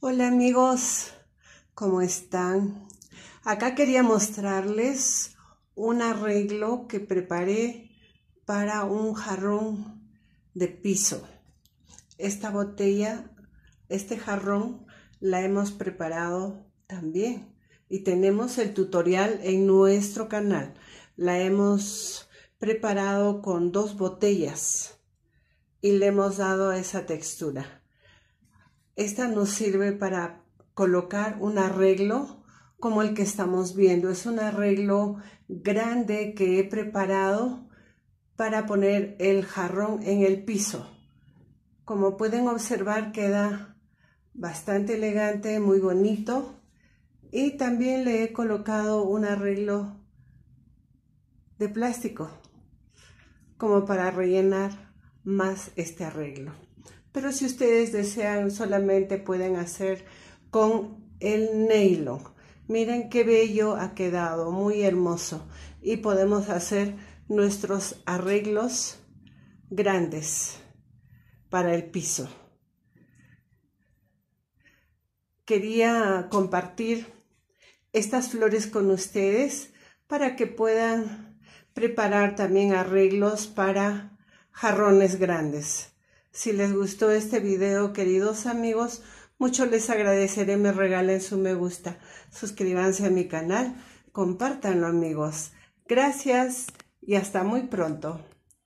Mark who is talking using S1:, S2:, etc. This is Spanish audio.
S1: Hola amigos, ¿cómo están? Acá quería mostrarles un arreglo que preparé para un jarrón de piso. Esta botella, este jarrón, la hemos preparado también y tenemos el tutorial en nuestro canal. La hemos preparado con dos botellas y le hemos dado esa textura. Esta nos sirve para colocar un arreglo como el que estamos viendo. Es un arreglo grande que he preparado para poner el jarrón en el piso. Como pueden observar queda bastante elegante, muy bonito. Y también le he colocado un arreglo de plástico como para rellenar más este arreglo. Pero si ustedes desean, solamente pueden hacer con el nylon. Miren qué bello ha quedado, muy hermoso. Y podemos hacer nuestros arreglos grandes para el piso. Quería compartir estas flores con ustedes para que puedan preparar también arreglos para jarrones grandes. Si les gustó este video, queridos amigos, mucho les agradeceré, me regalen su me gusta, suscríbanse a mi canal, compártanlo amigos. Gracias y hasta muy pronto.